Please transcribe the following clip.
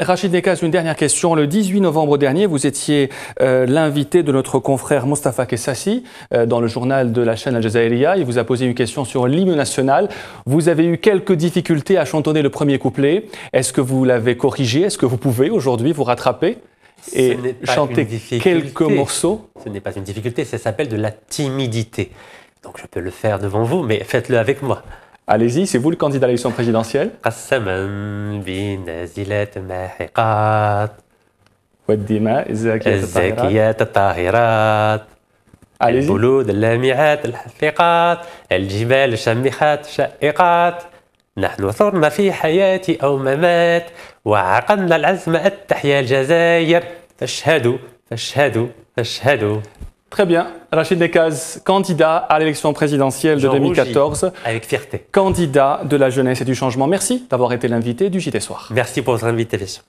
Rachid Nekaz, une dernière question. Le 18 novembre dernier, vous étiez euh, l'invité de notre confrère Mostafa Kessassi euh, dans le journal de la chaîne Al Jazeera. Il vous a posé une question sur l'hymne national. Vous avez eu quelques difficultés à chantonner le premier couplet. Est-ce que vous l'avez corrigé Est-ce que vous pouvez aujourd'hui vous rattraper et chanter quelques morceaux Ce n'est pas une difficulté, ça s'appelle de la timidité. Donc je peux le faire devant vous, mais faites-le avec moi. Allez-y, c'est vous le candidat à l'élection présidentielle والدماء الزاكيات الطاهرات الزاكيات الطاهرات البلود اللامعات الحفيقات الجبال الشامخات الشائقات نحن ثرنا في حياة أو ممات وعقدنا العزم التحيا الجزائر فاشهدوا فاشهدوا فاشهدوا Très bien. Rachid Nekaz, candidat à l'élection présidentielle de 2014. avec fierté. Candidat de la jeunesse et du changement. Merci d'avoir été l'invité du JT Soir. Merci pour votre invitation.